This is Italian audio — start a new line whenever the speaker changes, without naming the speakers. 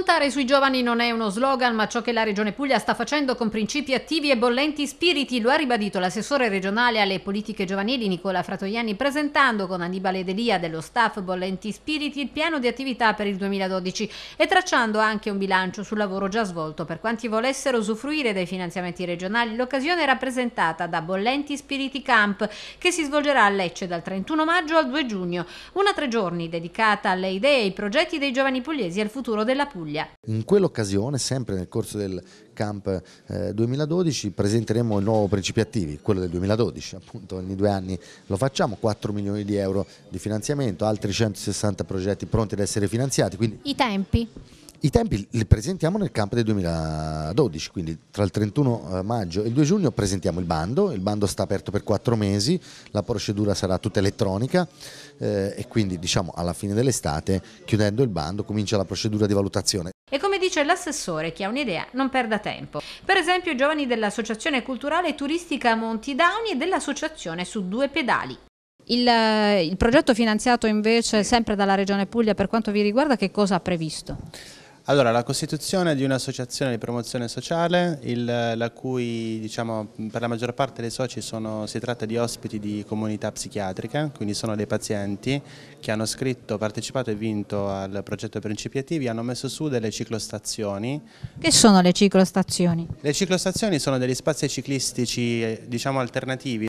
Puntare sui giovani non è uno slogan, ma ciò che la Regione Puglia sta facendo con principi attivi e bollenti spiriti lo ha ribadito l'assessore regionale alle politiche giovanili Nicola Fratoiani presentando con Annibale Delia dello staff Bollenti Spiriti il piano di attività per il 2012 e tracciando anche un bilancio sul lavoro già svolto. Per quanti volessero usufruire dei finanziamenti regionali, l'occasione è rappresentata da Bollenti Spiriti Camp che si svolgerà a Lecce dal 31 maggio al 2 giugno, una tre giorni dedicata alle idee e ai progetti dei giovani pugliesi e al futuro della Puglia. Puglia.
In quell'occasione, sempre nel corso del Camp eh, 2012, presenteremo il nuovo Principi Attivi, quello del 2012, appunto ogni due anni lo facciamo, 4 milioni di euro di finanziamento, altri 160 progetti pronti ad essere finanziati. Quindi...
I tempi?
I tempi li presentiamo nel campo del 2012, quindi tra il 31 eh, maggio e il 2 giugno presentiamo il bando, il bando sta aperto per quattro mesi, la procedura sarà tutta elettronica eh, e quindi diciamo alla fine dell'estate chiudendo il bando comincia la procedura di valutazione.
E come dice l'assessore, chi ha un'idea non perda tempo. Per esempio i giovani dell'Associazione Culturale e Turistica Monti Downi e dell'Associazione Su Due Pedali. Il, eh, il progetto finanziato invece sempre dalla Regione Puglia per quanto vi riguarda che cosa ha previsto?
Allora, la costituzione di un'associazione di promozione sociale, il, la cui diciamo, per la maggior parte dei soci sono, si tratta di ospiti di comunità psichiatrica, quindi sono dei pazienti che hanno scritto, partecipato e vinto al progetto Principi Attivi, hanno messo su delle ciclostazioni.
Che sono le ciclostazioni?
Le ciclostazioni sono degli spazi ciclistici eh, diciamo, alternativi